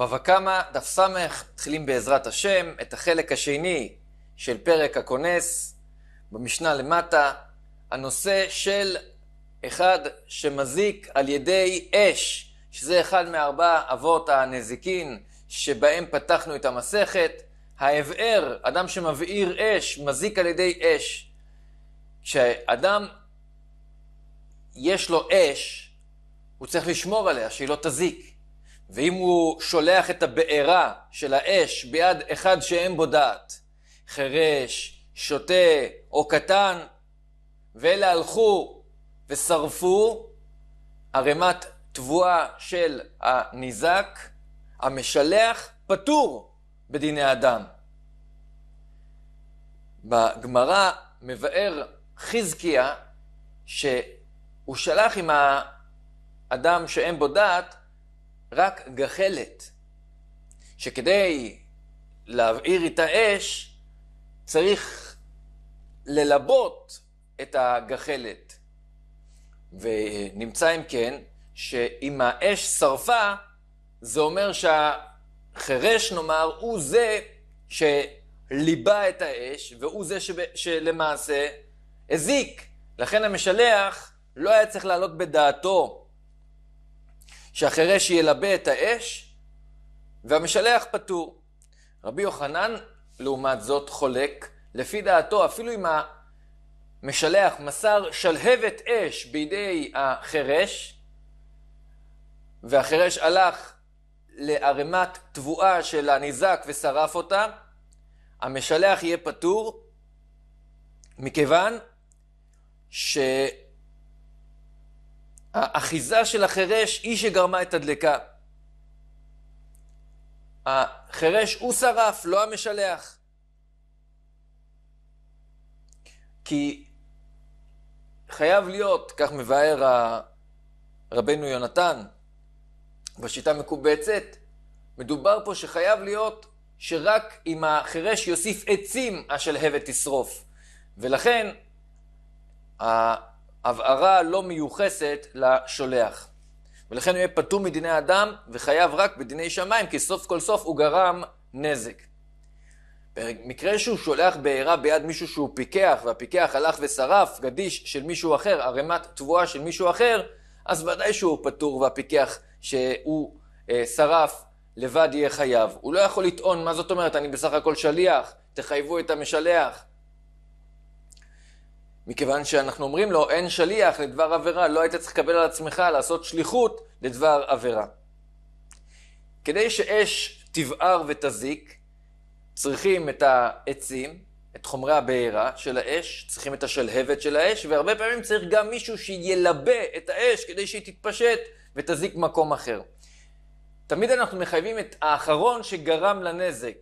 בבא קמא, דף ס', מתחילים בעזרת השם את החלק השני של פרק הכונס, במשנה למטה, הנושא של אחד שמזיק על ידי אש, שזה אחד מארבע אבות הנזיקין שבהם פתחנו את המסכת. האבער, אדם שמבעיר אש, מזיק על ידי אש. כשאדם יש לו אש, הוא צריך לשמור עליה, שהיא לא תזיק. ואם הוא שולח את הבעירה של האש ביד אחד שאין בו דעת, חירש, שוטה או קטן, ואלה הלכו ושרפו ערימת תבואה של הניזק, המשלח פטור בדיני אדם. בגמרא מבאר חזקיה שהוא שלח עם האדם שאין בו דעת רק גחלת, שכדי להבעיר את האש צריך ללבות את הגחלת. ונמצא אם כן, שאם האש שרפה, זה אומר שהחירש, נאמר, הוא זה שליבה את האש, והוא זה שב, שלמעשה הזיק. לכן המשלח לא היה צריך להעלות בדעתו שהחירש ילבה את האש והמשלח פטור. רבי יוחנן, לעומת זאת, חולק, לפי דעתו, אפילו אם המשלח מסר שלהבת אש בידי החירש, והחירש הלך לערימת תבואה של הניזק ושרף אותה, המשלח יהיה פטור, מכיוון ש... האחיזה של החירש היא שגרמה את הדלקה. החירש הוא שרף, לא המשלח. כי חייב להיות, כך מבאר רבנו יונתן, בשיטה מקובצת, מדובר פה שחייב להיות שרק אם החירש יוסיף עצים השלהבת תשרוף. ולכן, הבערה לא מיוחסת לשולח. ולכן הוא יהיה פטור מדיני אדם וחייב רק בדיני שמיים, כי סוף כל סוף הוא גרם נזק. במקרה שהוא שולח בעירה ביד מישהו שהוא פיקח, והפיקח הלך ושרף גדיש של מישהו אחר, ערימת תבואה של מישהו אחר, אז ודאי שהוא פטור והפיקח שהוא אה, שרף לבד יהיה חייב. הוא לא יכול לטעון, מה זאת אומרת, אני בסך הכל שליח, תחייבו את המשלח. מכיוון שאנחנו אומרים לו, אין שליח לדבר עבירה, לא היית צריך לקבל על עצמך לעשות שליחות לדבר עבירה. כדי שאש תבער ותזיק, צריכים את העצים, את חומרי הבעירה של האש, צריכים את השלהבת של האש, והרבה פעמים צריך גם מישהו שילבה את האש כדי שהיא תתפשט ותזיק מקום אחר. תמיד אנחנו מחייבים את האחרון שגרם לנזק.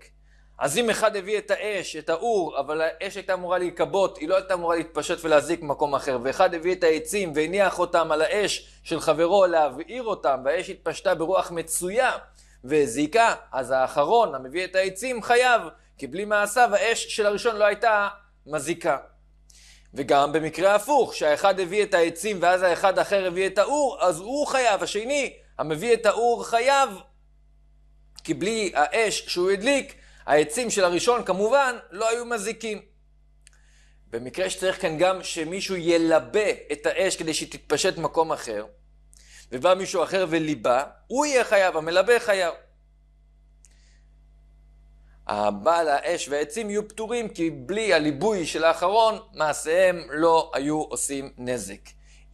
אז אם אחד הביא את האש, את האור, אבל האש הייתה אמורה להיכבות, היא לא הייתה אמורה להתפשט ולהזיק במקום אחר, ואחד הביא את העצים והניח אותם על האש של חברו להבעיר אותם, והאש התפשטה ברוח מצויה והזיקה, אז האחרון המביא את העצים חייב, כי בלי מעשיו האש של הראשון לא הייתה מזיקה. וגם במקרה הפוך, שהאחד הביא את העצים ואז האחד אחר הביא את האור, אז הוא חייב, השני המביא את האור חייב, כי בלי האש שהוא הדליק, העצים של הראשון כמובן לא היו מזיקים. במקרה שצריך כאן גם שמישהו ילבה את האש כדי שהיא תתפשט מקום אחר, ובא מישהו אחר וליבה, הוא יהיה חייב, המלבה חייב. הבעל האש והעצים יהיו פטורים, כי בלי הליבוי של האחרון, מעשיהם לא היו עושים נזק.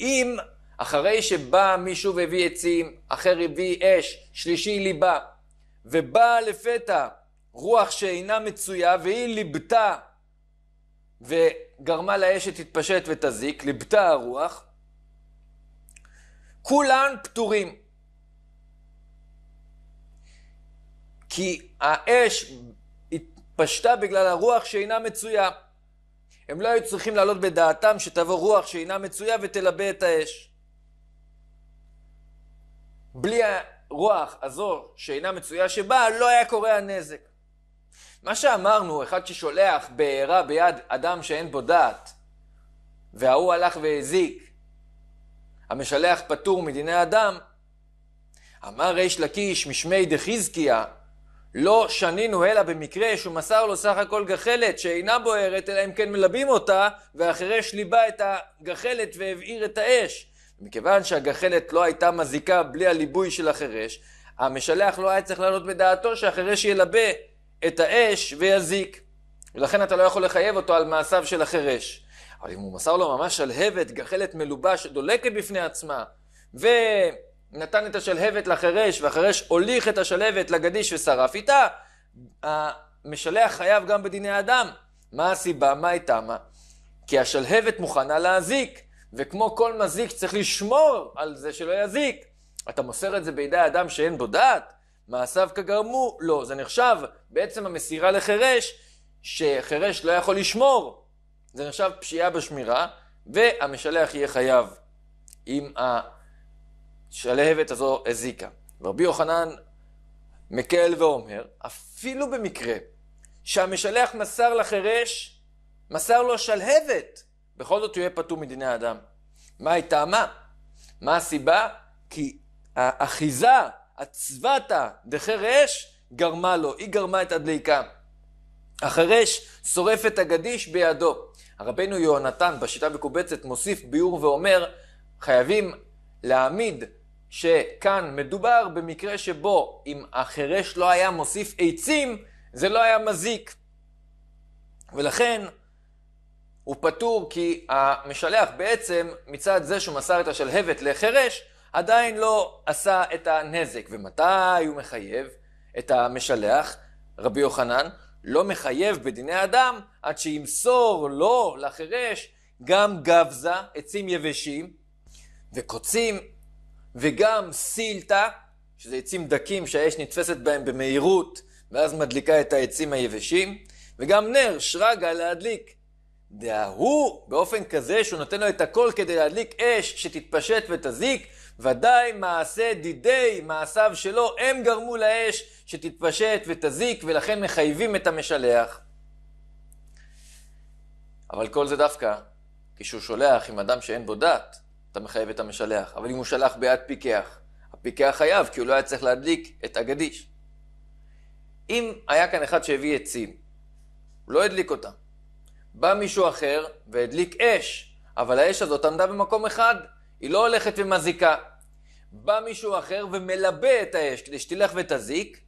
אם אחרי שבא מישהו והביא עצים, אחר הביא אש, שלישי ליבה, ובא לפתע רוח שאינה מצויה והיא ליבתה וגרמה לאש שתתפשט ותזיק, ליבתה הרוח, כולן פטורים. כי האש התפשטה בגלל הרוח שאינה מצויה. הם לא היו צריכים לעלות בדעתם שתבוא רוח שאינה מצויה ותלבה את האש. בלי הרוח הזו שאינה מצויה שבאה, לא היה קורה הנזק. מה שאמרנו, אחד ששולח בעירה ביד אדם שאין בו דעת, וההוא הלך והזיק, המשלח פטור מדיני הדם, אמר ריש לקיש משמי דחזקיה, לא שנינו אלא במקרה שהוא מסר לו סך הכל גחלת שאינה בוערת, אלא אם כן מלבים אותה, והחירש ליבה את הגחלת והבעיר את האש. מכיוון שהגחלת לא הייתה מזיקה בלי הליבוי של החירש, המשלח לא היה צריך לעלות בדעתו שהחירש ילבה את האש ויזיק. ולכן אתה לא יכול לחייב אותו על מעשיו של החירש. אבל אם הוא מסר לו ממש שלהבת, גחלת מלובה שדולקת בפני עצמה, ונתן את השלהבת לחירש, והחירש הוליך את השלהבת לגדיש ושרף איתה, המשלח חייב גם בדיני אדם. מה הסיבה? מה הייתה? מה? כי השלהבת מוכנה להזיק, וכמו כל מזיק צריך לשמור על זה שלא יזיק. אתה מוסר את זה בידי אדם שאין בו דעת? מעשיו כגרמו לו, לא, זה נחשב בעצם המסירה לחירש, שחירש לא יכול לשמור, זה נחשב פשיעה בשמירה, והמשלח יהיה חייב אם השלהבת הזו הזיקה. ורבי יוחנן מקל ואומר, אפילו במקרה שהמשלח מסר לחירש, מסר לו שלהבת, בכל זאת הוא יהיה פטור מדיני האדם. מה היא טעמה? מה הסיבה? כי האחיזה הצוותא דחרש גרמה לו, היא גרמה את הדליקה. החרש שורף את הגדיש בידו. הרבנו יהונתן בשיטה מקובצת מוסיף ביאור ואומר, חייבים להעמיד שכאן מדובר במקרה שבו אם החרש לא היה מוסיף עצים, זה לא היה מזיק. ולכן הוא פטור כי המשלח בעצם מצד זה שהוא מסר את השלהבת לחרש, עדיין לא עשה את הנזק. ומתי הוא מחייב את המשלח? רבי יוחנן לא מחייב בדיני אדם עד שימסור לו, לחירש, גם גבזה, עצים יבשים וקוצים, וגם סילטה, שזה עצים דקים שהאש נתפסת בהם במהירות, ואז מדליקה את העצים היבשים, וגם נר, שרגא להדליק. דהוא, באופן כזה שהוא נותן לו את הכל כדי להדליק אש שתתפשט ותזיק, ודאי מעשה דידי מעשיו שלו, הם גרמו לאש שתתפשט ותזיק, ולכן מחייבים את המשלח. אבל כל זה דווקא כשהוא שולח עם אדם שאין בו דת, אתה מחייב את המשלח. אבל אם הוא שלח ביד פיקח, הפיקח חייב, כי הוא לא היה צריך להדליק את הגדיש. אם היה כאן אחד שהביא עצים, הוא לא הדליק אותם. בא מישהו אחר והדליק אש, אבל האש הזאת עמדה במקום אחד, היא לא הולכת ומזיקה. בא מישהו אחר ומלבה את האש כדי שתלך ותזיק,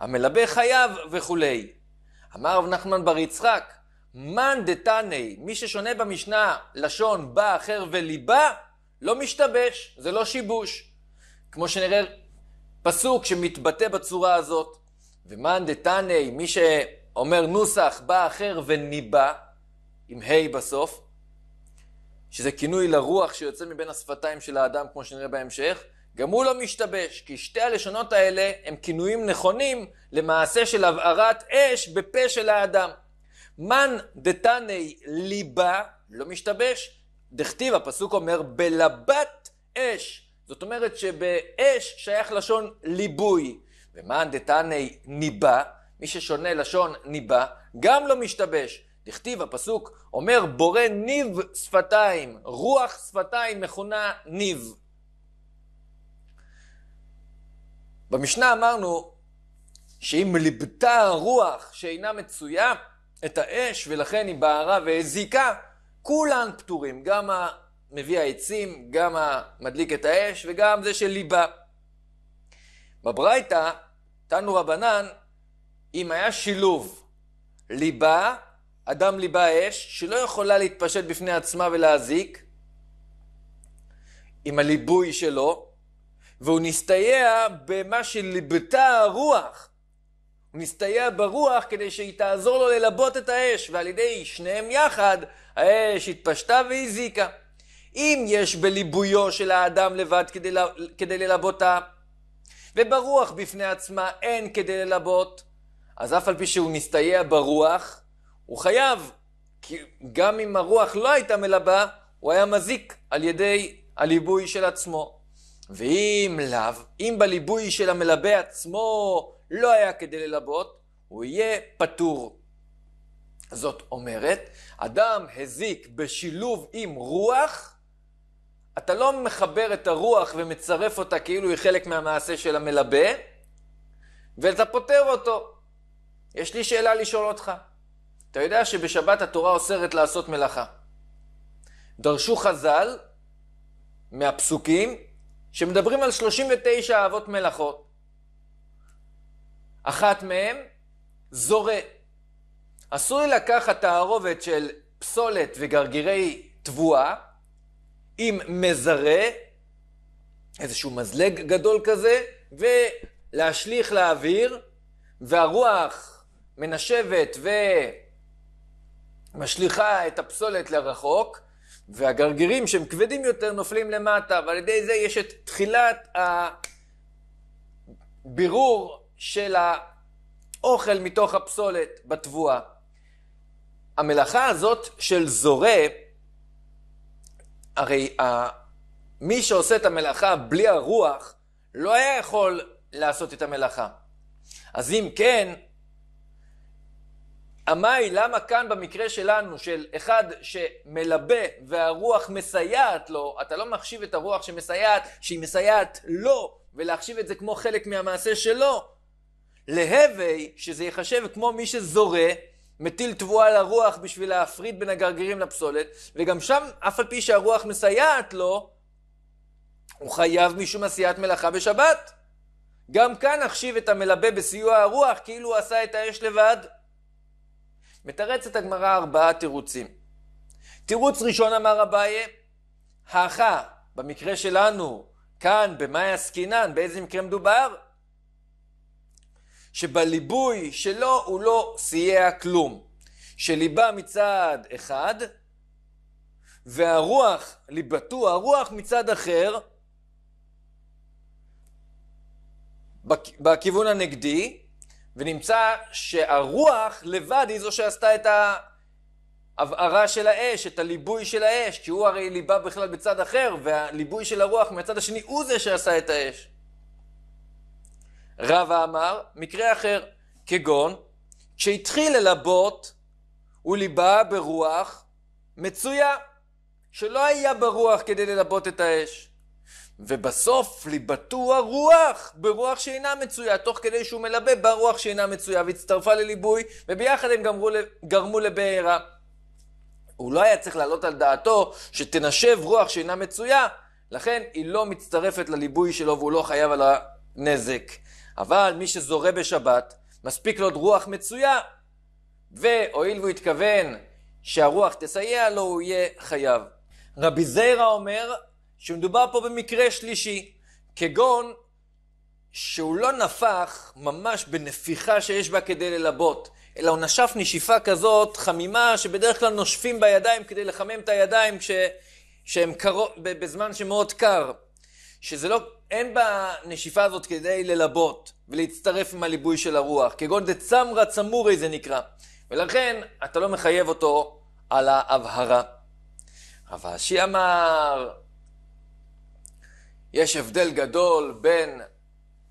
המלבה חייב וכולי. אמר רב נחמן בר יצחק, מאן דתני, מי ששונה במשנה לשון בא אחר וליבה, לא משתבש, זה לא שיבוש. כמו שנראה פסוק שמתבטא בצורה הזאת. ומאן דתני, מי שאומר נוסח בא אחר וניבה, עם ה' בסוף, שזה כינוי לרוח שיוצא מבין השפתיים של האדם, כמו שנראה בהמשך, גם הוא לא משתבש, כי שתי הלשונות האלה הם כינויים נכונים למעשה של הבערת אש בפה של האדם. מן דתני ליבה, לא משתבש, דכתיב הפסוק אומר בלבת אש. זאת אומרת שבאש שייך לשון ליבוי. ומן דתני ניבה, מי ששונה לשון ניבה, גם לא משתבש. דכתיב הפסוק אומר בורא ניב שפתיים, רוח שפתיים מכונה ניב. במשנה אמרנו שאם ליבתה הרוח שאינה מצויה את האש ולכן היא בערה והזיקה, כולן פטורים, גם המביא העצים, גם המדליק את האש וגם זה של ליבה. בברייתא, תנו רבנן, אם היה שילוב ליבה אדם ליבה אש, שלא יכולה להתפשט בפני עצמה ולהזיק, עם הליבוי שלו, והוא נסתייע במה שליבתה הרוח. הוא נסתייע ברוח כדי שהיא תעזור לו ללבות את האש, ועל ידי שניהם יחד, האש התפשטה והזיקה. אם יש בליבויו של האדם לבד כדי, ל... כדי ללבותה, וברוח בפני עצמה אין כדי ללבות, אז אף על פי שהוא נסתייע ברוח, הוא חייב, כי גם אם הרוח לא הייתה מלבה, הוא היה מזיק על ידי הליבוי של עצמו. ואם לאו, אם בליבוי של המלבה עצמו לא היה כדי ללבות, הוא יהיה פטור. זאת אומרת, אדם הזיק בשילוב עם רוח, אתה לא מחבר את הרוח ומצרף אותה כאילו היא חלק מהמעשה של המלבה, ואתה פוטר אותו. יש לי שאלה לשאול אותך. אתה יודע שבשבת התורה אוסרת לעשות מלאכה. דרשו חז"ל מהפסוקים שמדברים על 39 אהבות מלאכות. אחת מהן זורה. עשוי לקחת תערובת של פסולת וגרגירי תבואה עם מזרה, איזשהו מזלג גדול כזה, ולהשליך לאוויר, והרוח מנשבת ו... משליכה את הפסולת לרחוק, והגרגירים שהם כבדים יותר נופלים למטה, ועל ידי זה יש את תחילת הבירור של האוכל מתוך הפסולת בתבואה. המלאכה הזאת של זורה, הרי מי שעושה את המלאכה בלי הרוח, לא היה יכול לעשות את המלאכה. אז אם כן, עמאי, למה כאן במקרה שלנו, של אחד שמלבה והרוח מסייעת לו, אתה לא מחשיב את הרוח שמסייעת, שהיא מסייעת לו, ולהחשיב את זה כמו חלק מהמעשה שלו? להווי, שזה ייחשב כמו מי שזורה, מטיל תבואה לרוח בשביל להפריד בין הגרגירים לפסולת, וגם שם, אף על פי שהרוח מסייעת לו, הוא חייב משום עשיית מלאכה בשבת. גם כאן נחשיב את המלבה בסיוע הרוח, כאילו הוא עשה את האש לבד. מתרצת הגמרא ארבעה תירוצים. תירוץ ראשון אמר אביי, האחה, במקרה שלנו, כאן, במאי עסקינן, באיזה מקרה מדובר? שבליבוי שלו הוא לא סייע כלום. שליבה מצד אחד, והרוח, ליבתו הרוח מצד אחר, בכיוון הנגדי, ונמצא שהרוח לבד היא זו שעשתה את ההבערה של האש, את הליבוי של האש, כי הוא הרי ליבה בכלל בצד אחר, והליבוי של הרוח מהצד השני הוא זה שעשה את האש. רבא אמר, מקרה אחר, כגון, כשהתחיל ללבות, הוא ליבה ברוח מצויה, שלא היה ברוח כדי ללבות את האש. ובסוף ליבטו הרוח, ברוח שאינה מצויה, תוך כדי שהוא מלבה ברוח שאינה מצויה, והצטרפה לליבוי, וביחד הם גמרו, גרמו לבעירה. הוא לא היה צריך להעלות על דעתו שתנשב רוח שאינה מצויה, לכן היא לא מצטרפת לליבוי שלו והוא לא חייב על הנזק. אבל מי שזורה בשבת, מספיק לו עוד רוח מצויה, והואיל והוא התכוון שהרוח תסייע לו, הוא יהיה חייב. רבי זיירה אומר, שמדובר פה במקרה שלישי, כגון שהוא לא נפח ממש בנפיחה שיש בה כדי ללבות, אלא הוא נשף נשיפה כזאת חמימה שבדרך כלל נושפים בידיים כדי לחמם את הידיים כש... שהם קרו... בזמן שמאוד קר, שזה לא, אין בנשיפה הזאת כדי ללבות ולהצטרף עם הליבוי של הרוח, כגון דצמרא צמורי זה נקרא, ולכן אתה לא מחייב אותו על ההבהרה. רב אשי אמר, יש הבדל גדול בין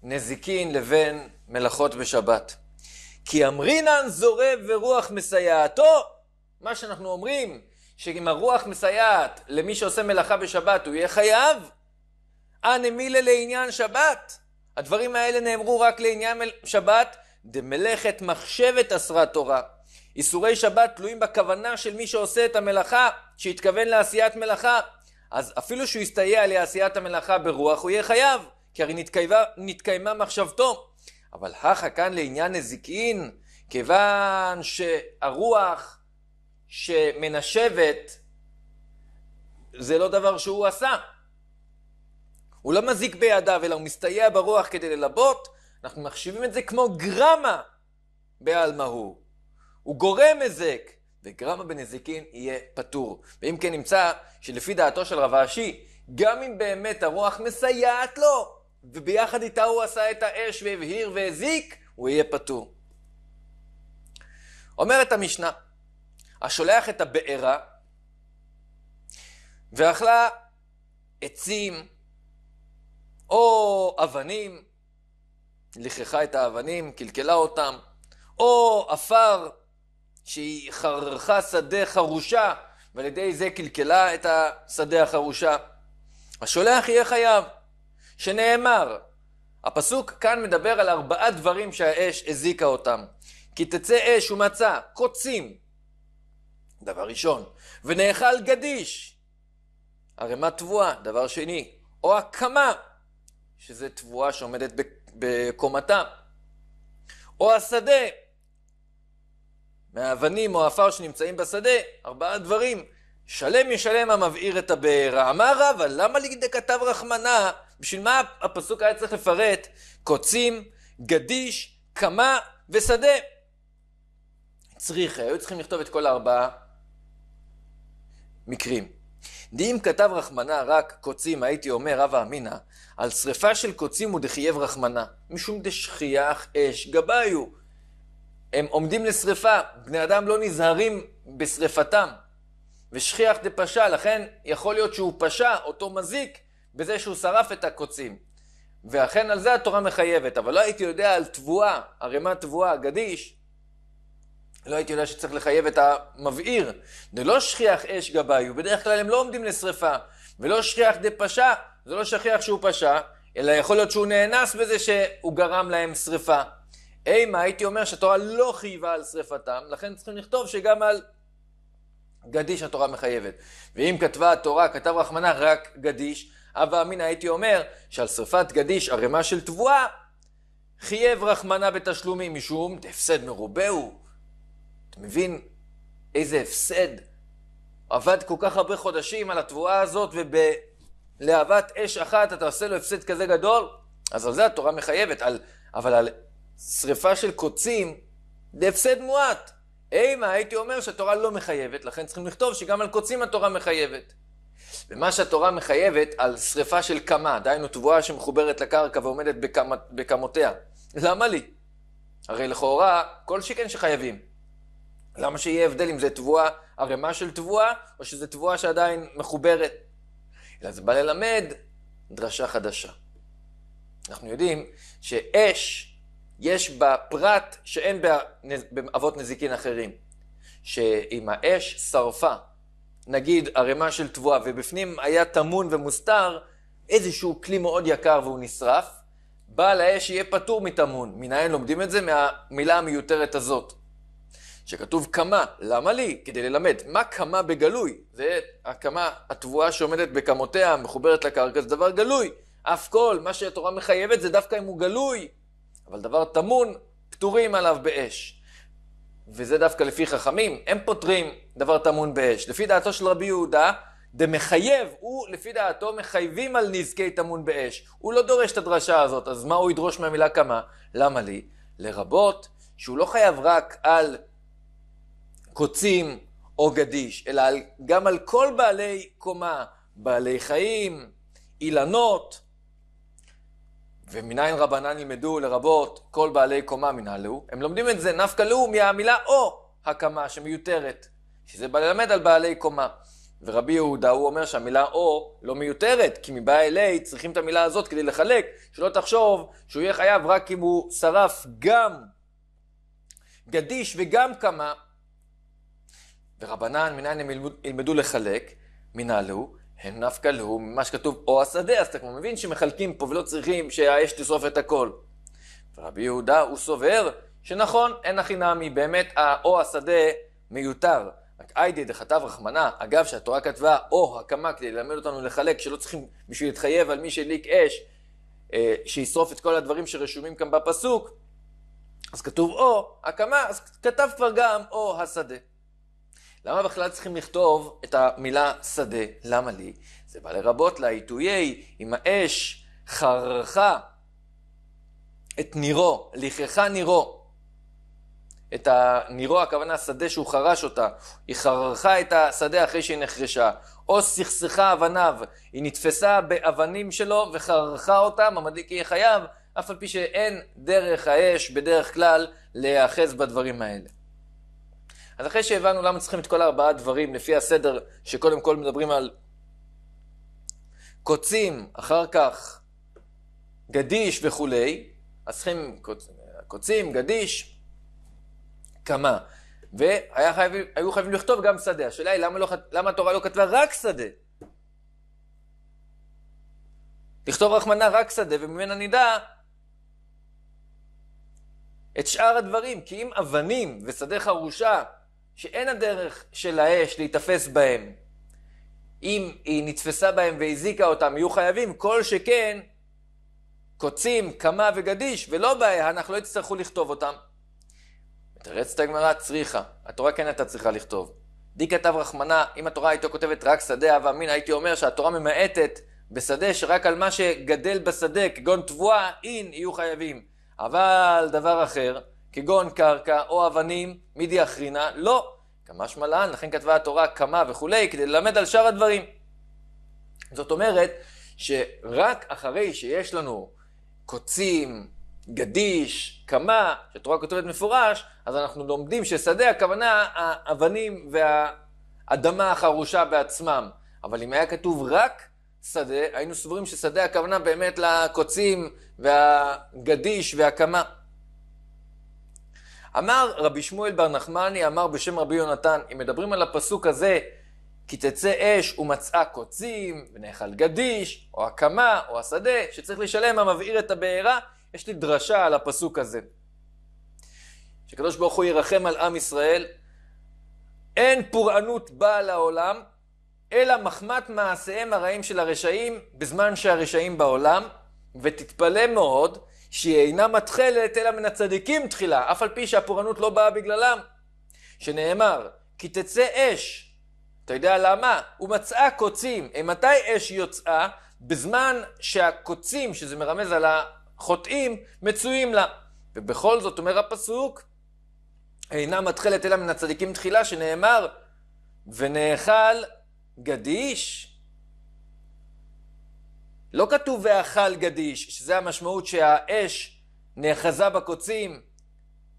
נזיקין לבין מלאכות בשבת. כי אמרינן זורב ורוח מסייעתו, מה שאנחנו אומרים, שאם הרוח מסייעת למי שעושה מלאכה בשבת, הוא יהיה חייב. אנא מילא לעניין שבת. הדברים האלה נאמרו רק לעניין שבת, דמלאכת מחשבת אסרת תורה. איסורי שבת תלויים בכוונה של מי שעושה את המלאכה, שהתכוון לעשיית מלאכה. אז אפילו שהוא יסתייע לעשיית המלאכה ברוח, הוא יהיה חייב, כי הרי נתקיימה, נתקיימה מחשבתו. אבל הכה כאן לעניין נזיקין, כיוון שהרוח שמנשבת, זה לא דבר שהוא עשה. הוא לא מזיק בידיו, אלא הוא מסתייע ברוח כדי ללבות, אנחנו מחשיבים את זה כמו גרמה בעל מהו. הוא גורם מזק, וגרמה בנזיקין יהיה פטור. ואם כן נמצא שלפי דעתו של רב אשי, גם אם באמת הרוח מסייעת לו, וביחד איתה הוא עשה את האש והבהיר והזיק, הוא יהיה פטור. אומרת המשנה, השולח את הבעירה ואכלה עצים או אבנים, לכרכה את האבנים, קלקלה אותם, או עפר שהיא חרכה שדה חרושה ועל ידי זה קלקלה את השדה החרושה. השולח יהיה חייב, שנאמר, הפסוק כאן מדבר על ארבעה דברים שהאש הזיקה אותם. כי תצא אש ומצא קוצים, דבר ראשון, ונאכל גדיש, ערימה תבואה, דבר שני, או הקמה, שזה תבואה שעומדת בקומתה, או השדה, מהאבנים או האפר שנמצאים בשדה, ארבעה דברים. שלם ישלם המבעיר את הבעירה. אמר רבא, למה לידי כתב רחמנה? בשביל מה הפסוק היה צריך לפרט? קוצים, גדיש, קמה ושדה. צריך, היו צריכים לכתוב את כל הארבעה מקרים. דאם כתב רחמנה רק קוצים, הייתי אומר רבא אמינא, על שריפה של קוצים הוא דחייב רחמנה. משום דשכיח אש גבאיו. הם עומדים לשריפה, בני אדם לא נזהרים בשריפתם. ושכיח דפשע, לכן יכול להיות שהוא פשע, אותו מזיק, בזה שהוא שרף את הקוצים. ואכן על זה התורה מחייבת, אבל לא הייתי יודע על תבואה, ערימת תבואה, גדיש, לא הייתי יודע שצריך לחייב את המבעיר. זה לא שכיח אש גבאי, ובדרך כלל הם לא עומדים לשריפה. ולא שכיח דפשע, זה לא שכיח שהוא פשע, אלא יכול להיות שהוא נאנס בזה שהוא גרם להם שריפה. אימה הייתי אומר שהתורה לא חייבה על שרפתם, לכן צריכים לכתוב שגם על גדיש התורה מחייבת. ואם כתבה התורה, כתב רחמנה רק גדיש, אבא אמינא הייתי אומר שעל שרפת גדיש ערימה של תבואה, חייב רחמנה בתשלומים משום הפסד מרובה הוא. אתה מבין איזה הפסד? עבד כל כך הרבה חודשים על התבואה הזאת ובלהבת אש אחת אתה עושה לו הפסד כזה גדול? אז על זה התורה מחייבת, על, אבל על שריפה של קוצים זה הפסד מועט. אימה, הייתי אומר שהתורה לא מחייבת, לכן צריכים לכתוב שגם על קוצים התורה מחייבת. ומה שהתורה מחייבת על שריפה של קמה, דהיינו תבואה שמחוברת לקרקע ועומדת בקמותיה. למה לי? הרי לכאורה, כל שכן שחייבים. למה שיהיה הבדל אם זה תבואה, ערימה של תבואה, או שזה תבואה שעדיין מחוברת? אלא זה בא ללמד דרשה חדשה. אנחנו יודעים שאש יש בה פרט שאין באבות נזיקין אחרים. שאם האש שרפה, נגיד ערימה של תבואה, ובפנים היה טמון ומוסתר איזשהו כלי מאוד יקר והוא נשרף, בעל האש יהיה פטור מטמון. מנין לומדים את זה? מהמילה המיותרת הזאת. שכתוב כמה, למה לי? כדי ללמד. מה כמה בגלוי? זה הכמה, התבואה שעומדת בכמותיה, מחוברת לקרקע, זה דבר גלוי. אף כל, מה שהתורה מחייבת זה דווקא אם הוא גלוי. אבל דבר טמון, פטורים עליו באש. וזה דווקא לפי חכמים, הם פוטרים דבר טמון באש. לפי דעתו של רבי יהודה, דמחייב, הוא לפי דעתו מחייבים על נזקי טמון באש. הוא לא דורש את הדרשה הזאת, אז מה הוא ידרוש מהמילה כמה? למה לי? לרבות, שהוא לא חייב רק על קוצים או גדיש, אלא גם על כל בעלי קומה, בעלי חיים, אילנות, ומניין רבנן ילמדו לרבות כל בעלי קומה מנהלו, הם לומדים את זה נפקא לאו מהמילה או הקמה שמיותרת, שזה בא ללמד על בעלי קומה. ורבי יהודה הוא אומר שהמילה או לא מיותרת, כי מבעיה אלי צריכים את המילה הזאת כדי לחלק, שלא תחשוב שהוא יהיה חייב רק אם הוא שרף גם גדיש וגם קמה. ורבנן מניין הם ילמדו לחלק, מנהלו, הם נפקא לו ממה שכתוב או השדה, אז אתה כבר מבין שמחלקים פה ולא צריכים שהאש תשרוף את הכל. ורבי יהודה הוא סובר שנכון, אין הכי נמי, באמת או השדה מיותר. רק היידי דכתב רחמנה, אגב שהתורה כתבה או הקמה כדי ללמד אותנו לחלק, שלא צריכים בשביל להתחייב על מי שהדליק אש, אה, שישרוף את כל הדברים שרשומים כאן בפסוק, אז כתוב או הקמה, אז כתב כבר גם או השדה. למה בכלל צריכים לכתוב את המילה שדה? למה לי? זה בא לרבות לעיתויי, עם האש, חרכה את נירו, לכחה נירו. את הנירו, הכוונה שדה שהוא חרש אותה. היא חרכה את השדה אחרי שהיא נחרשה. או סכסכה אבניו, היא נתפסה באבנים שלו וחרכה אותם, המדליק יהיה חייב, אף על פי שאין דרך האש בדרך כלל להיאחז בדברים האלה. אז אחרי שהבנו למה צריכים את כל ארבעה דברים, לפי הסדר שקודם כל מדברים על קוצים, אחר כך גדיש וכולי, אז צריכים קוצ... קוצים, גדיש, כמה. והיו חייב, חייבים לכתוב גם שדה. השאלה היא למה, לא, למה התורה לא כתבה רק שדה? לכתוב רחמנה רק שדה, וממנה נדע את שאר הדברים. כי אם אבנים ושדה חרושה שאין הדרך של האש להיתפס בהם. אם היא נתפסה בהם והזיקה אותם, יהיו חייבים, כל שכן קוצים, קמה וגדיש, ולא בעיה, אנחנו לא יצטרכו לכתוב אותם. מתרצת הגמרא, צריכה. התורה כן הייתה צריכה לכתוב. די כתב רחמנה, אם התורה הייתה כותבת רק שדה הווה אמינא, הייתי אומר שהתורה ממעטת בשדה שרק על מה שגדל בשדה, כגון תבואה, אין, יהיו חייבים. אבל דבר אחר, כגון קרקע או אבנים, מידי אחרינה, לא. כמשמע לן, לכן כתבה התורה כמה וכולי, כדי ללמד על שאר הדברים. זאת אומרת, שרק אחרי שיש לנו קוצים, גדיש, כמה, שתורה כותבת מפורש, אז אנחנו לומדים ששדה הכוונה האבנים והאדמה החרושה בעצמם. אבל אם היה כתוב רק שדה, היינו סבורים ששדה הכוונה באמת לקוצים והגדיש והקמה. אמר רבי שמואל בר נחמני, אמר בשם רבי יונתן, אם מדברים על הפסוק הזה, כי תצא אש ומצאה קוצים, ונאכל גדיש, או הקמה, או השדה, שצריך לשלם המבעיר את הבעירה, יש לי דרשה על הפסוק הזה. שקדוש ברוך הוא ירחם על עם ישראל, אין פורענות באה לעולם, אלא מחמת מעשיהם הרעים של הרשעים בזמן שהרשעים בעולם, ותתפלא מאוד שהיא אינה מתחלת אלא מן הצדיקים תחילה, אף על פי שהפורענות לא באה בגללם. שנאמר, כי תצא אש. אתה יודע למה? ומצאה קוצים. אה, מתי אש יוצאה? בזמן שהקוצים, שזה מרמז על החוטאים, מצויים לה. ובכל זאת אומר הפסוק, אינה מתחלת אלא מן הצדיקים תחילה, שנאמר, ונאכל גדיש לא כתוב ואכל גדיש, שזה המשמעות שהאש נאחזה בקוצים,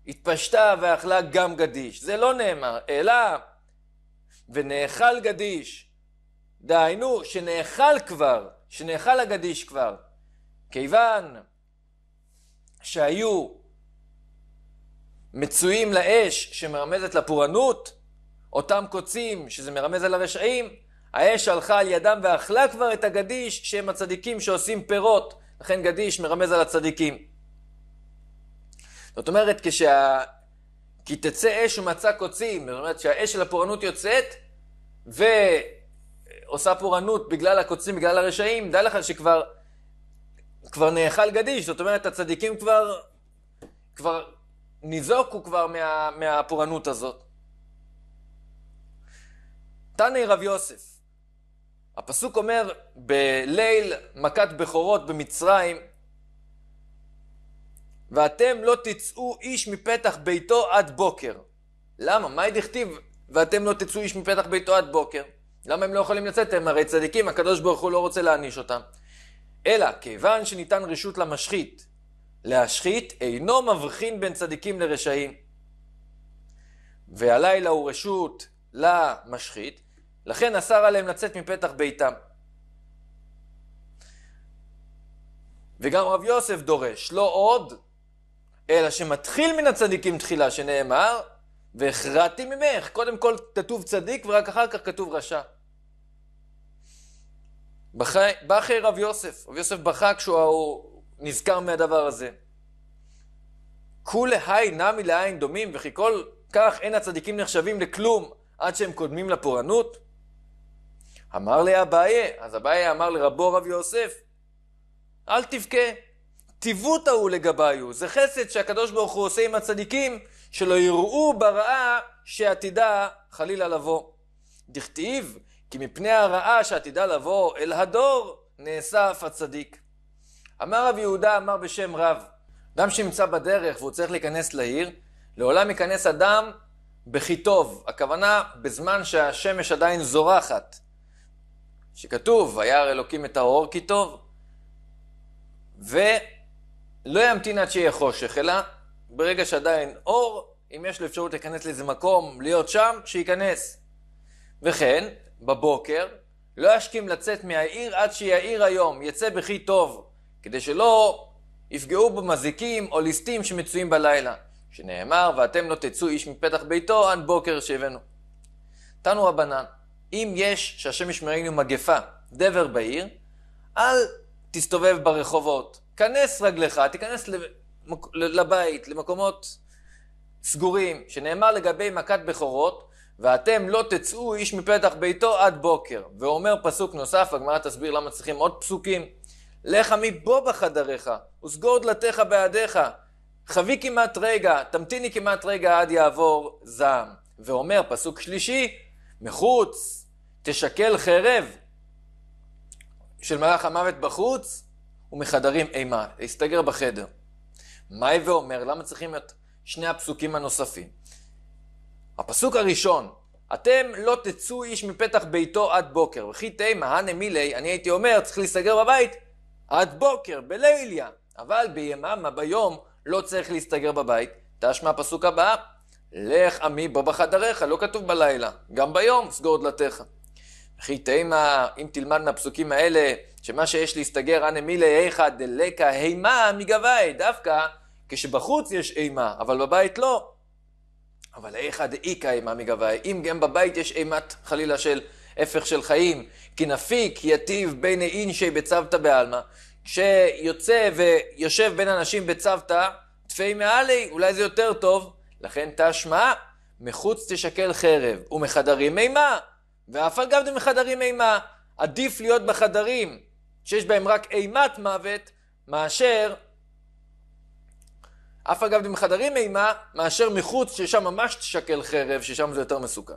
התפשטה ואכלה גם גדיש. זה לא נאמר, אלא ונאכל גדיש. דהיינו, שנאכל כבר, שנאכל הגדיש כבר. כיוון שהיו מצויים לאש שמרמזת לפורענות, אותם קוצים שזה מרמז על הרשעים, האש הלכה על ידם ואכלה כבר את הגדיש, שהם הצדיקים שעושים פירות, לכן גדיש מרמז על הצדיקים. זאת אומרת, כשה... כי תצא אש ומצא קוצים, זאת אומרת שהאש של הפורענות יוצאת, ועושה פורענות בגלל הקוצים, בגלל הרשעים, דע לך שכבר כבר נאכל גדיש, זאת אומרת, הצדיקים כבר, כבר ניזוקו כבר מה, מהפורענות הזאת. תנאי רב יוסף, הפסוק אומר, בליל מכת בכורות במצרים, ואתם לא תצאו איש מפתח ביתו עד בוקר. למה? מה דכתיב ואתם לא תצאו איש מפתח ביתו עד בוקר? למה הם לא יכולים לצאת? הם הרי צדיקים, הקדוש ברוך הוא לא רוצה להעניש אותם. אלא, כיוון שניתן רשות למשחית להשחית, אינו מבחין בין צדיקים לרשעים. והלילה הוא רשות למשחית, לכן אסר עליהם לצאת מפתח ביתם. וגם רב יוסף דורש, לא עוד, אלא שמתחיל מן הצדיקים תחילה, שנאמר, והכרעתי ממך. קודם כל כתוב צדיק ורק אחר כך כתוב רשע. בא אחרי רב יוסף, רב יוסף בכה כשהוא נזכר מהדבר הזה. כולי היי נמי לעין דומים, וכי כל כך אין הצדיקים נחשבים לכלום עד שהם קודמים לפורענות? אמר לי אביי, אז אביי אמר לרבו רב יוסף, אל תבכה, טיוות ההוא לגביו, זה חסד שהקדוש ברוך הוא עושה עם הצדיקים, שלא יראו ברעה שעתידה חלילה לבוא. דכתיב, כי מפני הרעה שעתידה לבוא אל הדור, נאסף הצדיק. אמר רב יהודה, אמר בשם רב, אדם שנמצא בדרך והוא צריך להיכנס לעיר, לעולם ייכנס אדם בכי טוב, הכוונה בזמן שהשמש עדיין זורחת. שכתוב, וירא אלוקים את האור כי טוב, ולא ימתין עד שיהיה חושך, אלא ברגע שעדיין אור, אם יש לו אפשרות להיכנס לאיזה מקום, להיות שם, שייכנס. וכן, בבוקר, לא ישכים לצאת מהעיר עד שיאיר היום, יצא בכי טוב, כדי שלא יפגעו במזיקים או ליסטים שמצויים בלילה, שנאמר, ואתם לא תצאו איש מפתח ביתו עד בוקר שהבאנו. תנו רבנן. אם יש, שהשם ישמרנו, מגפה, דבר בעיר, אל תסתובב ברחובות. כנס רגליך, תיכנס למק... לבית, למקומות סגורים, שנאמר לגבי מכת בכורות, ואתם לא תצאו איש מפתח ביתו עד בוקר. ואומר פסוק נוסף, הגמרא תסביר למה צריכים עוד פסוקים. לך מבו בחדריך, וסגור דלתיך בעדיך. חבי כמעט רגע, תמתיני כמעט רגע עד יעבור זעם. ואומר פסוק שלישי, מחוץ תשקל חרב של מלאך המוות בחוץ ומחדרים אימה, להסתגר בחדר. מאי ואומר, למה צריכים את שני הפסוקים הנוספים? הפסוק הראשון, אתם לא תצאו איש מפתח ביתו עד בוקר, וכי תימא הנה מילי, אני הייתי אומר, צריך להסתגר בבית עד בוקר, בליליה, אבל ביממה, ביום, לא צריך להסתגר בבית. תשמע הפסוק הבא, לך עמי בו בחדריך, לא כתוב בלילה, גם ביום סגור דלתיך. וכי תימא, אם תלמד מהפסוקים האלה, שמה שיש להסתגר אנא מילי איכא דלקא הימה מגבי, דווקא כשבחוץ יש אימה, אבל בבית לא. אבל איכא דאיכא אימה מגבי, אם גם בבית יש אימת חלילה של הפך של חיים, כי נפיק יטיב בין אינשי בצוותא בעלמא, כשיוצא ויושב בין אנשים בצוותא, תפי מעלי, אולי זה יותר טוב. לכן תשמע, מחוץ תשקל חרב, ומחדרים אימה. ואף על גב דמחדרים אימה, עדיף להיות בחדרים שיש בהם רק אימת מוות, מאשר אף אגב דמחדרים אימה, מאשר מחוץ, ששם ממש תשקל חרב, ששם זה יותר מסוכן.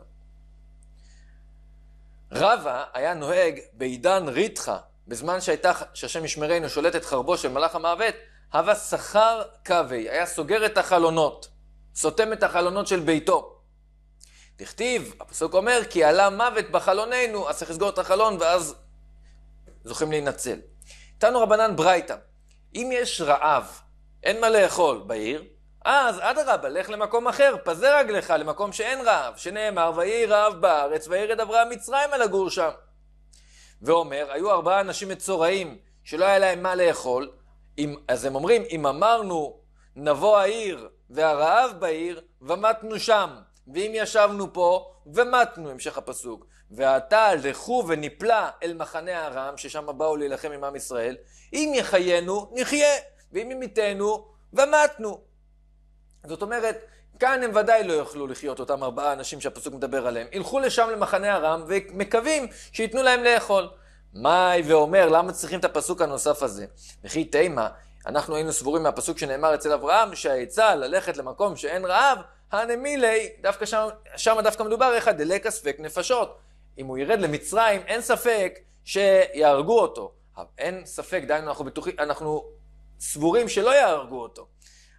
רבא היה נוהג בעידן ריתחה, בזמן שהייתה, שהשם ישמרנו, שולטת חרבו של מלאך המוות, הווה שכר קווי, היה סוגר את החלונות, סותם את החלונות של ביתו. דכתיב, הפסוק אומר, כי עלה מוות בחלוננו, אז צריך לסגור את החלון ואז זוכים להינצל. תנו רבנן ברייתא, אם יש רעב, אין מה לאכול בעיר, אז אדרבה, לך למקום אחר, פזר רגליך למקום שאין רעב, שנאמר, ויהי רעב בארץ, וירד אברהם מצרימה לגור שם. ואומר, היו ארבעה אנשים מצורעים שלא היה להם מה לאכול, אם, אז הם אומרים, אם אמרנו, נבוא העיר והרעב בעיר, ומתנו שם. ואם ישבנו פה, ומתנו, המשך הפסוק. ועתה לכו ונפלא אל מחנה הארם, ששם באו להילחם עם עם ישראל. אם יחיינו, נחיה, ואם ימיתנו, ומתנו. זאת אומרת, כאן הם ודאי לא יוכלו לחיות, אותם ארבעה אנשים שהפסוק מדבר עליהם. ילכו לשם למחנה ארם, ומקווים שייתנו להם לאכול. מאי ואומר, למה צריכים את הפסוק הנוסף הזה? וכי תימה, אנחנו היינו סבורים מהפסוק שנאמר אצל אברהם, שהעצה ללכת למקום שאין רעב, הנמילי, דווקא שם, שם דווקא מדובר איך הדלקה ספק נפשות. אם הוא ירד למצרים, אין ספק שיהרגו אותו. אין ספק, דהיינו אנחנו בטוחים, אנחנו סבורים שלא יהרגו אותו.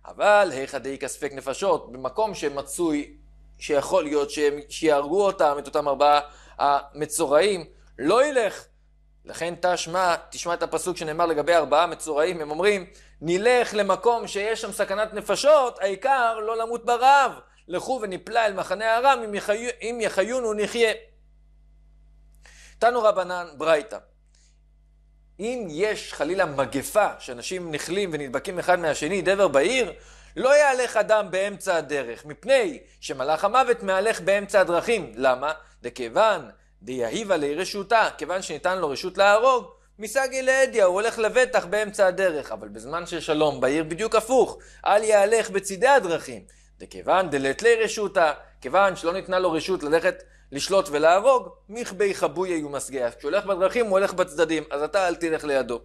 אבל היכא דאיכא ספק נפשות, במקום שמצוי, שיכול להיות שהם, שיהרגו אותם, את אותם ארבעה המצורעים, לא ילך. לכן תשמע, תשמע את הפסוק שנאמר לגבי ארבעה מצורעים, הם אומרים, נלך למקום שיש שם סכנת נפשות, העיקר לא למות ברעב. לכו ונפלא אל מחנה ארם, אם, יחי... אם יחיונו נחיה. תנו רבנן ברייתא. אם יש חלילה מגפה, שאנשים נכלים ונדבקים אחד מהשני, דבר בעיר, לא יהלך אדם באמצע הדרך, מפני שמלאך המוות מהלך באמצע הדרכים. למה? דכיוון דיהיבה ליה כיוון שניתן לו רשות להרוג, מסגי לאדיה, הוא הולך לבטח באמצע הדרך, אבל בזמן של שלום בעיר בדיוק הפוך, אל יהלך בצידי הדרכים. דכיוון דלת לי רשותא, כיוון שלא ניתנה לו רשות ללכת לשלוט ולהרוג, מכבי חבויה יהיו משגיה. כשהוא הולך בדרכים הוא הולך בצדדים, אז אתה אל תלך לידו.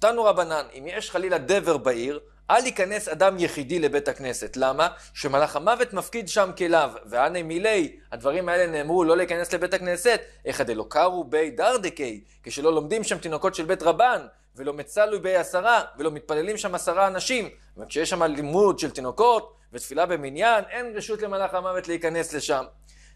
תנו רבנן, אם יש חלילה דבר בעיר, אל ייכנס אדם יחידי לבית הכנסת. למה? שמלאך המוות מפקיד שם כליו. ואנא מילי, הדברים האלה נאמרו לא להיכנס לבית הכנסת, איך הדלוקרו בי דרדקי, כשלא לומדים שם תינוקות של בית רבן, ולא מצלו בי עשרה, ולא מתפללים שם עשרה אנשים. וכשיש שם לימוד של תינוקות ותפילה במניין, אין רשות למלאך המוות להיכנס לשם.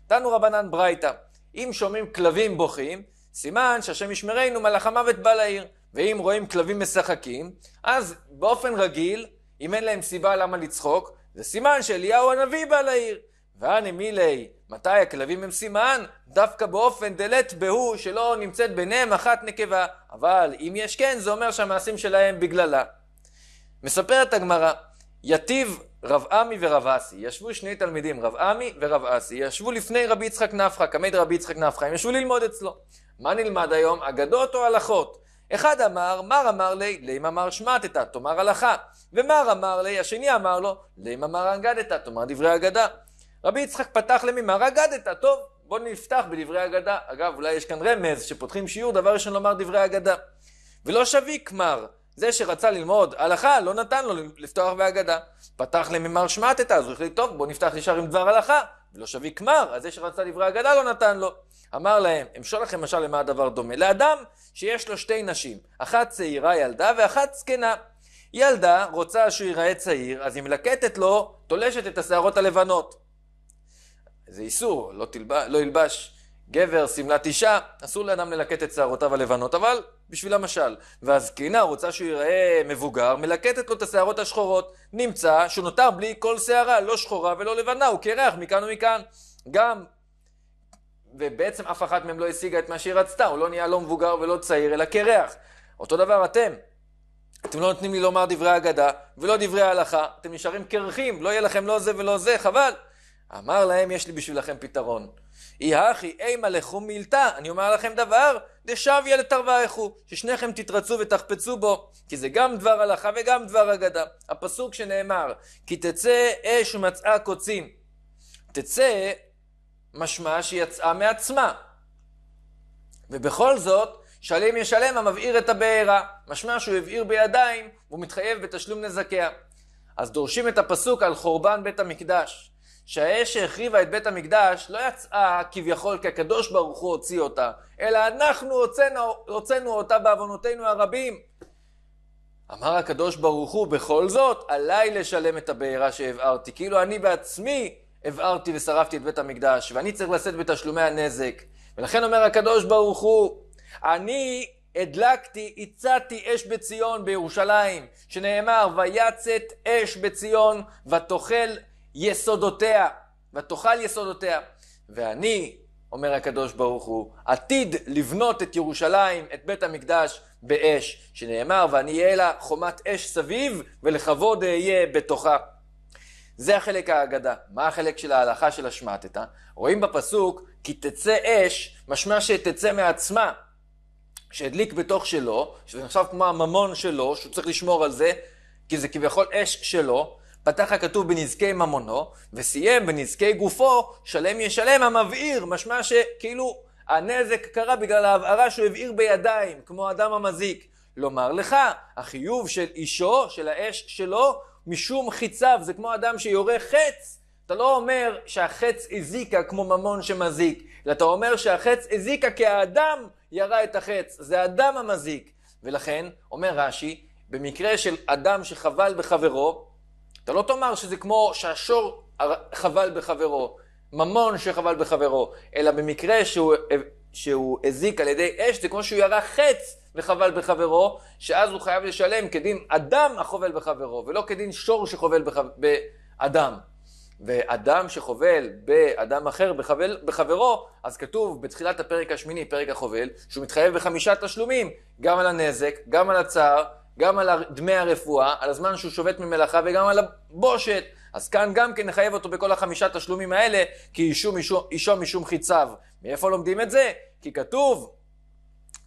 תנו רבנן ברייתא, אם שומעים כלבים בוכים, סימן שהשם ישמרנו מלאך המוות בא לעיר. ואם רואים כלבים משחקים, אז באופן רגיל, אם אין להם סיבה למה לצחוק, זה סימן שאליהו הנביא בא לעיר. ואני מילי, מתי הכלבים הם סימן? דווקא באופן דלת בהו שלא נמצאת ביניהם אחת נקבה. אבל אם יש כן, זה אומר שהמעשים שלהם בגללה. מספרת הגמרא, יתיב רב עמי ורב אסי, ישבו שני תלמידים, רב עמי ורב אסי, ישבו לפני רבי יצחק נפחא, כמד רבי יצחק נפחא, הם ישבו ללמוד אצלו. מה נלמד היום? אגדות או הלכות? אחד אמר, מר אמר לי, לימה מר שמטת, תאמר הלכה. ומר אמר לי, השני אמר לו, לימה מר אגדת, תאמר דברי אגדה. רבי יצחק פתח לממר אגדת, טוב, בוא נפתח בדברי אגדה. אגב, אולי יש כאן רמז, שפותחים שיעור, דבר ראשון לומר דברי אגדה. ולא שביק מר, זה שרצה ללמוד הלכה, לא נתן לו לפתוח באגדה. פתח לממר שמטת, אז הוא החליט, טוב, בוא נפתח ישר עם דבר הלכה. ולא שביק מר, אז זה שרצה דברי אגדה לא נתן לו. אמר להם, אמשול לכם משל למה הדבר דומה? לאדם שיש לו שתי נשים, אחת צעירה ילדה ואחת זקנה. ילדה רוצה שהוא ייראה צעיר, אז היא מלקטת לו, תולשת את השערות הלבנות. זה איסור, לא, תלבש, לא ילבש גבר שמלת אישה, אסור לאדם ללקט את שערותיו הלבנות, אבל בשביל המשל. והזקנה רוצה שהוא ייראה מבוגר, מלקטת לו את השערות השחורות, נמצא שהוא נותר בלי כל שערה, לא שחורה ולא לבנה, הוא קרח מכאן ומכאן. גם ובעצם אף אחת מהן לא השיגה את מה שהיא רצתה, הוא לא נהיה לא מבוגר ולא צעיר, אלא קרח. אותו דבר אתם. אתם לא נותנים לי לומר דברי אגדה ולא דברי ההלכה, אתם נשארים קרחים, לא יהיה לכם לא זה ולא זה, חבל. אמר להם, יש לי בשבילכם פתרון. אי הכי אימה לכו מילתא, אני אומר לכם דבר, דשביה לתרוויכו, ששניכם תתרצו ותחפצו בו, כי זה גם דבר הלכה וגם דבר אגדה. הפסוק שנאמר, כי תצא אש ומצאה קוצים. תצא משמע שהיא יצאה מעצמה. ובכל זאת, שלם ישלם המבעיר את הבעירה. משמע שהוא הבעיר בידיים, והוא מתחייב בתשלום נזקיה. אז דורשים את הפסוק על חורבן בית המקדש. שהאש שהחריבה את בית המקדש לא יצאה כביכול כי הקדוש ברוך הוא הוציא אותה, אלא אנחנו הוצאנו, הוצאנו אותה בעוונותינו הרבים. אמר הקדוש ברוך הוא, בכל זאת, עליי לשלם את הבעירה שהבערתי, כאילו אני בעצמי הבערתי ושרפתי את בית המקדש, ואני צריך לשאת בתשלומי הנזק. ולכן אומר הקדוש ברוך הוא, אני הדלקתי, הצעתי אש בציון בירושלים, שנאמר, ויצאת אש בציון ותאכל יסודותיה, ותאכל יסודותיה. ואני, אומר הקדוש ברוך הוא, עתיד לבנות את ירושלים, את בית המקדש, באש, שנאמר, ואני אהיה לה חומת אש סביב, ולכבוד אהיה בתוכה. זה החלק ההגדה. מה החלק של ההלכה של השמטת? רואים בפסוק, כי תצא אש, משמע שתצא מעצמה. שהדליק בתוך שלו, שזה נחשב כמו הממון שלו, שהוא צריך לשמור על זה, כי זה כביכול אש שלו, פתח הכתוב בנזקי ממונו, וסיים בנזקי גופו, שלם ישלם המבעיר, משמע שכאילו הנזק קרה בגלל ההבערה שהוא הבעיר בידיים, כמו אדם המזיק. לומר לך, החיוב של אישו, של האש שלו, משום חיציו, זה כמו אדם שיורה חץ. אתה לא אומר שהחץ הזיקה כמו ממון שמזיק, אלא אתה אומר שהחץ הזיקה כי האדם ירה את החץ, זה האדם המזיק. ולכן, אומר רש"י, במקרה של אדם שחבל בחברו, אתה לא תאמר שזה כמו שהשור חבל בחברו, ממון שחבל בחברו, אלא במקרה שהוא, שהוא הזיק על ידי אש, זה כמו שהוא ירה חץ וחבל בחברו, שאז הוא חייב לשלם כדין אדם החובל בחברו, ולא כדין שור שחובל בח... באדם. ואדם שחובל באדם אחר, בחבל, בחברו, אז כתוב בתחילת הפרק השמיני, פרק החובל, שהוא מתחייב בחמישה תשלומים, גם על הנזק, גם על הצער, גם על דמי הרפואה, על הזמן שהוא שובת ממלאכה וגם על הבושת. אז כאן גם כן נחייב אותו בכל החמישה תשלומים האלה, כי אישו משום חיציו. מאיפה לומדים את זה? כי כתוב,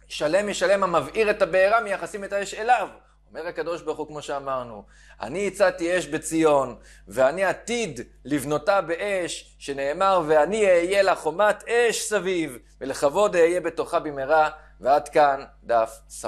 שלם ישלם המבעיר את הבעירה מייחסים את האש אליו. אומר הקדוש ברוך הוא, כמו שאמרנו, אני הצעתי אש בציון, ואני עתיד לבנותה באש, שנאמר, ואני אהיה לה חומת אש סביב, ולכבוד אהיה בתוכה במהרה, ועד כאן דף ס.